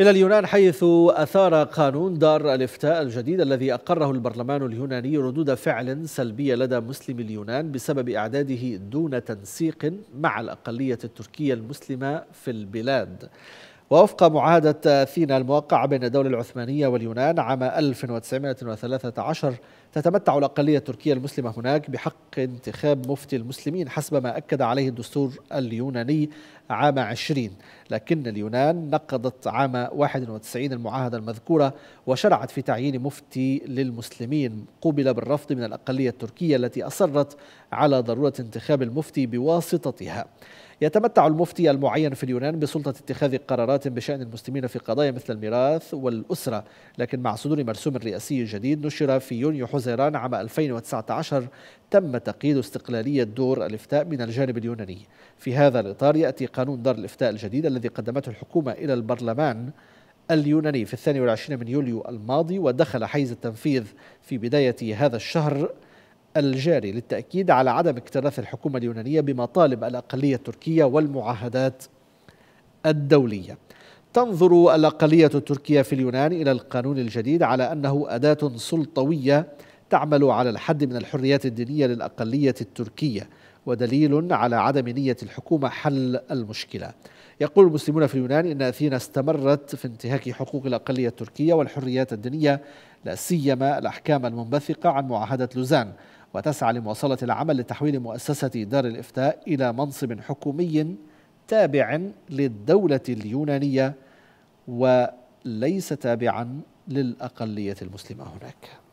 إلى اليونان حيث أثار قانون دار الإفتاء الجديد الذي أقره البرلمان اليوناني ردود فعل سلبية لدى مسلمي اليونان بسبب إعداده دون تنسيق مع الأقلية التركية المسلمة في البلاد ووفق معاهدة فينا الموقعة بين الدولة العثمانية واليونان عام 1913 تتمتع الأقلية التركية المسلمة هناك بحق انتخاب مفتي المسلمين حسب ما أكد عليه الدستور اليوناني عام 20 لكن اليونان نقضت عام 91 المعاهدة المذكورة وشرعت في تعيين مفتي للمسلمين قوبل بالرفض من الأقلية التركية التي أصرت على ضرورة انتخاب المفتي بواسطتها يتمتع المفتي المعين في اليونان بسلطة اتخاذ قرارات بشأن المسلمين في قضايا مثل الميراث والأسرة لكن مع صدور مرسوم رئاسي جديد نشر في يونيو حزيران عام 2019 تم تقييد استقلالية دور الإفتاء من الجانب اليوناني في هذا الإطار يأتي قانون دار الإفتاء الجديد الذي قدمته الحكومة إلى البرلمان اليوناني في الثاني والعشرين من يوليو الماضي ودخل حيز التنفيذ في بداية هذا الشهر الجاري للتأكيد على عدم اكتراث الحكومة اليونانية بمطالب الأقلية التركية والمعاهدات الدولية تنظر الأقلية التركية في اليونان إلى القانون الجديد على أنه أداة سلطوية تعمل على الحد من الحريات الدينية للأقلية التركية ودليل على عدم نية الحكومة حل المشكلة يقول المسلمون في اليونان إن أثينا استمرت في انتهاك حقوق الأقلية التركية والحريات الدينية لا سيما الأحكام المنبثقة عن معاهدة لوزان وتسعى لمواصلة العمل لتحويل مؤسسة دار الإفتاء إلى منصب حكومي تابع للدولة اليونانية وليس تابعا للأقلية المسلمة هناك